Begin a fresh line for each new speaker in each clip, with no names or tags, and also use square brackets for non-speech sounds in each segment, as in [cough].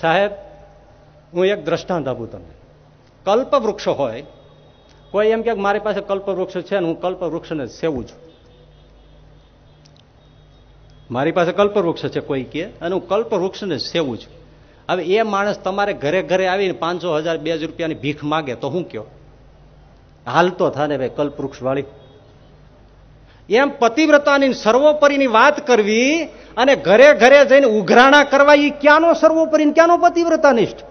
સાહેબ હું એક દ્રષ્ટાંત આપું તમને કલ્પ વૃક્ષ હોય કોઈ એમ કે મારી પાસે કલ્પવૃક્ષ છે ને હું કલ્પવૃક્ષને સેવું છું મારી પાસે કલ્પવૃક્ષ છે કોઈ કે અને હું કલ્પ વૃક્ષને સેવું છું હવે એ માણસ તમારે ઘરે ઘરે આવીને પાંચસો હજાર બે હજાર રૂપિયાની ભીખ માગે તો હું કયો હાલતો થાને ભાઈ કલ્પવૃક્ષ વાળી એમ પતિવ્રતાની સર્વોપરીની વાત કરવી અને ઘરે ઘરે જઈને ઉઘરાણા કરવા એ ક્યાંનો સર્વોપરી ક્યાંનો પતિવ્રતા નિષ્ઠ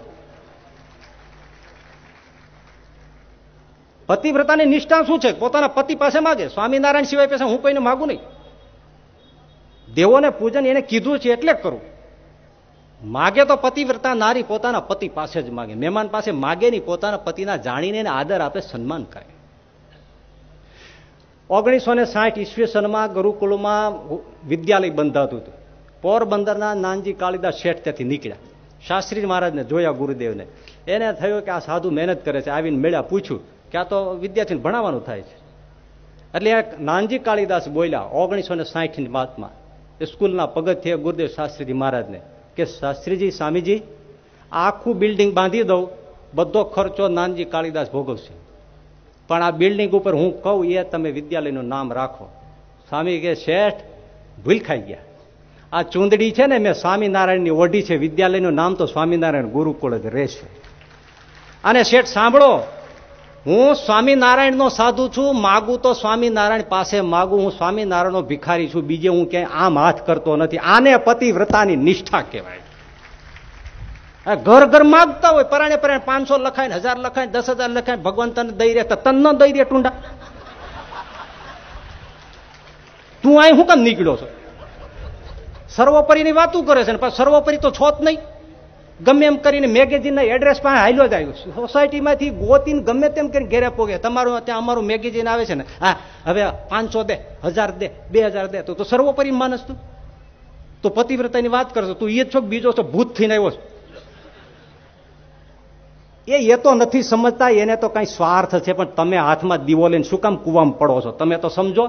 પતિવ્રતાની નિષ્ઠા શું છે પોતાના પતિ પાસે માગે સ્વામિનારાયણ સિવાય પાસે હું કોઈને માગું નહીં દેવોને પૂજન એને કીધું છે એટલે કરું માગે તો પતિવ્રતા નારી પોતાના પતિ પાસે જ માગે મહેમાન પાસે માગે નહીં પોતાના પતિના જાણીને આદર આપે સન્માન કરે ઓગણીસો ને સાઠ ઈસવીસનમાં ગુરુકુળમાં વિદ્યાલય બંધાતું હતું પોરબંદરના નાનજી કાળીદાસ શેઠ ત્યાંથી નીકળ્યા શાસ્ત્રી મહારાજને જોયા ગુરુદેવને એને થયું કે આ સાધુ મહેનત કરે છે આવીને મેળ્યા પૂછ્યું કે આ તો વિદ્યાર્થીને ભણાવવાનું થાય છે એટલે એક નાનજી કાળીદાસ બોલ્યા ઓગણીસો ને સાઠની વાતમાં સ્કૂલના પગથિયે ગુરુદેવ શાસ્ત્રીજી મહારાજને કે શાસ્ત્રીજી સ્વામીજી આખું બિલ્ડિંગ બાંધી દઉં બધો ખર્ચો નાનજી કાળીદાસ ભોગવશે પણ આ બિલ્ડિંગ ઉપર હું કહું એ તમે વિદ્યાલયનું નામ રાખો સ્વામી કે શેઠ ભૂલ ખાઈ ગયા આ ચૂંદડી છે ને મેં સ્વામિનારાયણની ઓઢી છે વિદ્યાલયનું નામ તો સ્વામિનારાયણ ગુરુકુળ જ રહેશે અને શેઠ સાંભળો હું સ્વામિનારાયણનો સાધુ છું માગું તો સ્વામિનારાયણ પાસે માગું હું સ્વામિનારાયણનો ભિખારી છું બીજે હું ક્યાંય આમ હાથ કરતો નથી આને પતિવ્રતાની નિષ્ઠા કહેવાય ઘર ઘર માગતા હોય પરાણે પરાણે પાંચસો લખાય ને હજાર લખાય દસ હજાર લખાય ભગવાન તને દઈ રહ્યા તન ન દઈ રહ્યા ટુંડા તું અહીં હું કેમ નીકળ્યો છો સર્વોપરીની વાતું કરે છે ને પણ સર્વોપરી તો છો જ નહીં ગમે એમ કરીને મેગેઝિનના એડ્રેસ પાસે હાલ્યો જ આવ્યો સોસાયટીમાંથી ગોતીને ગમે તેમ કરીને ઘેરે પોગે તમારું ત્યાં અમારું મેગેઝિન આવે છે ને હા હવે પાંચસો દે હજાર દે બે હજાર દે તો સર્વોપરી માનસ તું તો પતિવ્રતાની વાત કરશો તું એ જ છો બીજો છો ભૂત થઈને આવ્યો છો એ એ તો નથી સમજતા એને તો કાંઈ સ્વાર્થ છે પણ તમે હાથમાં દીવો લઈને શું કામ કૂવામાં પડો છો તમે તો સમજો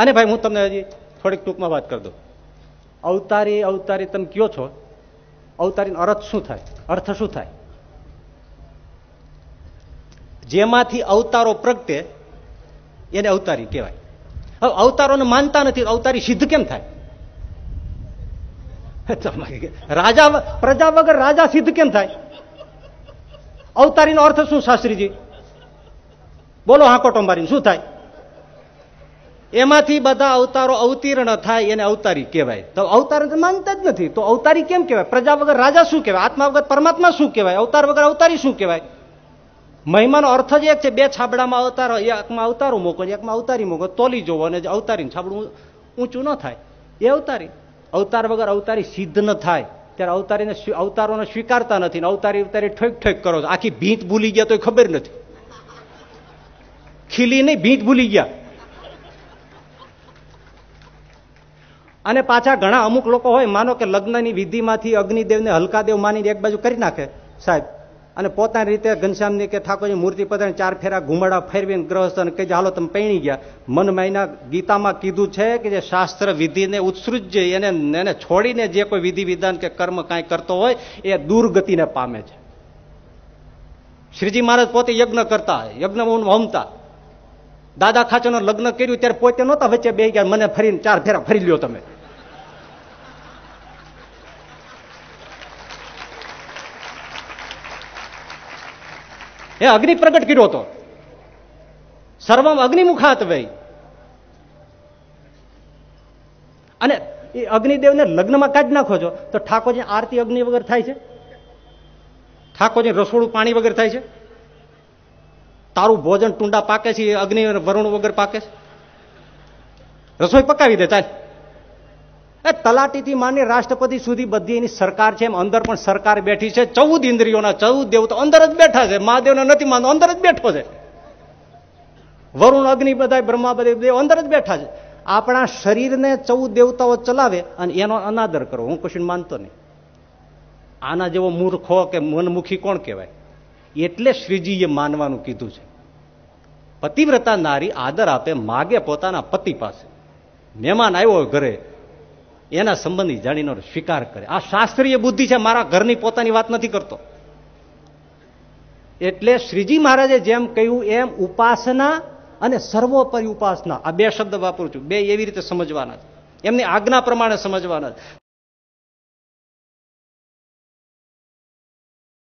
અને ભાઈ હું તમને હજી થોડીક ટૂંકમાં વાત કરી દઉં અવતારી અવતારી તમે કયો છો અવતારીનો અર્થ શું થાય અર્થ શું થાય જેમાંથી અવતારો પ્રગટે એને અવતારી કહેવાય હવે અવતારોને માનતા નથી અવતારી સિદ્ધ કેમ થાય [laughs] રાજા પ્રજા વગર રાજા સિદ્ધ કેમ થાય અવતારીનો અર્થ શું શાસ્ત્રીજી બોલો હાકોટો મારીને શું થાય એમાંથી બધા અવતારો અવતીર્ણ થાય એને અવતારી કહેવાય તો અવતાર માનતા જ નથી તો અવતારી કેમ કહેવાય પ્રજા વગર રાજા શું કહેવાય આત્મા વગર પરમાત્મા શું કહેવાય અવતાર વગર અવતારી શું કહેવાય મહિમાનો અર્થ જ એક છે બે છાબડામાં અવતારો એકમાં અવતારો મોકો એકમાં અવતારી મોકો તોલી જોવો અને અવતારીને છાબડું ઊંચું ન થાય એ અવતારી અવતાર વગર અવતારી સિદ્ધ ન થાય ત્યારે અવતારીને અવતારોને સ્વીકારતા નથી ને અવતારી અવતારી ઠોક ઠોક કરો આખી ભીંત ભૂલી ગયા તો ખબર નથી ખીલી નહીં ભીંત ભૂલી ગયા અને પાછા ઘણા અમુક લોકો હોય માનો કે લગ્નની વિધિમાંથી અગ્નિદેવને હલકાદેવ માની એક બાજુ કરી નાખે સાહેબ અને પોતાની રીતે ઘનશ્યામની કે ઠાકોરજી મૂર્તિ પધારી ચાર ફેરા ઘુમાડા ફેરવીને ગ્રહસ્થને કહી હાલો તમે પૈણી ગયા મન મહિના ગીતામાં કીધું છે કે જે શાસ્ત્ર વિધિને ઉત્સૃજ્ય એને એને છોડીને જે કોઈ વિધિ વિધાન કે કર્મ કાંઈ કરતો હોય એ દુર્ગતિને પામે છે શ્રીજી મહારાજ પોતે યજ્ઞ કરતા યજ્ઞ હોમતા દાદા ખાચરનું લગ્ન કર્યું ત્યારે પોતે નહોતા વચ્ચે બે ગયા મને ફરીને ચાર ફેરા ફરી લ્યો તમે એ અગ્નિ પ્રગટ કર્યો હતો સર્વમ અગ્નિમુખાત વય અને એ અગ્નિદેવને લગ્નમાં કાઢી નાખો છો તો ઠાકોરજી આરતી અગ્નિ વગર થાય છે ઠાકોરજી રસોડું પાણી વગર થાય છે તારું ભોજન ટુંડા પાકે છે અગ્નિ વરુણ વગર પાકે છે રસોઈ પકાવી દે ચાલ એ તલાટીથી માની રાષ્ટ્રપતિ સુધી બધી એની સરકાર છે એમ અંદર પણ સરકાર બેઠી છે ચૌદ ઇન્દ્રિયોના ચૌદ દેવ તો અંદર જ બેઠા છે મહાદેવને નથી માનતો અંદર જ બેઠો છે વરુણ અગ્નિ બધા બ્રહ્મા બધા અંદર જ બેઠા છે આપણા શરીરને ચૌદ દેવતાઓ ચલાવે અને એનો અનાદર કરો હું કશું માનતો નહીં આના જેવો મૂર્ખો કે મનમુખી કોણ કહેવાય એટલે શ્રીજીએ માનવાનું કીધું છે પતિવ્રતા નારી આદર આપે માગે પોતાના પતિ પાસે મહેમાન આવ્યો ઘરે એના સંબંધી જાણીનો સ્વીકાર કરે આ શાસ્ત્રીય બુદ્ધિ છે મારા ઘરની પોતાની વાત નથી કરતો એટલે શ્રીજી મહારાજે જેમ કહ્યું એમ ઉપાસના અને સર્વોપરી ઉપાસના આ બે શબ્દ વાપરું છું બે એવી રીતે સમજવાના છે એમની આજ્ઞા પ્રમાણે સમજવાના છે